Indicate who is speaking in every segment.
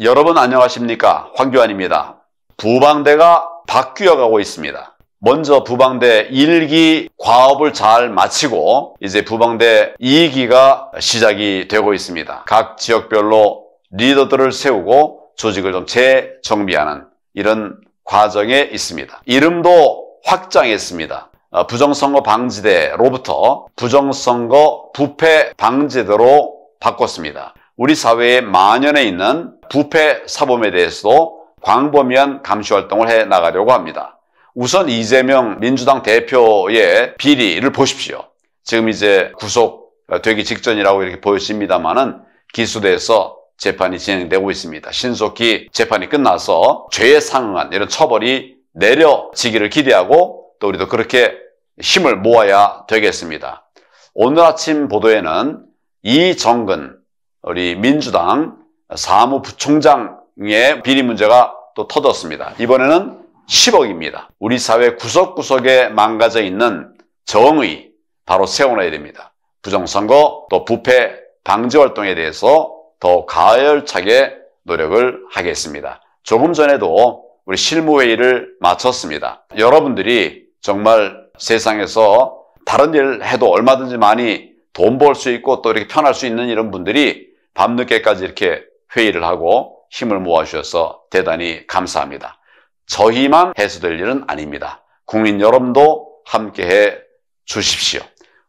Speaker 1: 여러분 안녕하십니까 황교안입니다. 부방대가 바뀌어가고 있습니다. 먼저 부방대 1기 과업을 잘 마치고 이제 부방대 2기가 시작이 되고 있습니다. 각 지역별로 리더들을 세우고 조직을 좀 재정비하는 이런 과정에 있습니다. 이름도 확장했습니다. 어, 부정선거 방지대로부터 부정선거 부패 방지대로 바꿨습니다. 우리 사회에 만연해 있는 부패 사범에 대해서도 광범위한 감시 활동을 해 나가려고 합니다. 우선 이재명 민주당 대표의 비리를 보십시오. 지금 이제 구속되기 직전이라고 이렇게 보여집니다만은 기수돼서 재판이 진행되고 있습니다. 신속히 재판이 끝나서 죄에 상응한 이런 처벌이 내려지기를 기대하고 또 우리도 그렇게 힘을 모아야 되겠습니다. 오늘 아침 보도에는 이정근 우리 민주당 사무부총장의 비리 문제가 또 터졌습니다. 이번에는 10억입니다. 우리 사회 구석구석에 망가져 있는 정의 바로 세워놔야 됩니다. 부정선거 또 부패 방지 활동에 대해서 더 가열차게 노력을 하겠습니다. 조금 전에도 우리 실무회의를 마쳤습니다. 여러분들이 정말 세상에서 다른 일 해도 얼마든지 많이 돈 벌 수 있고 또 이렇게 편할 수 있는 이런 분들이 밤늦게까지 이렇게 회의를 하고 힘을 모아주셔서 대단히 감사합니다. 저희만 해소될 일은 아닙니다. 국민 여러분도 함께해 주십시오.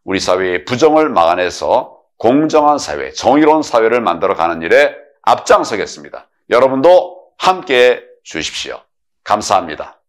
Speaker 1: 우리 사회의 부정을 막아내서 공정한 사회, 정의로운 사회를 만들어가는 일에 앞장서겠습니다. 여러분도 함께해 주십시오. 감사합니다.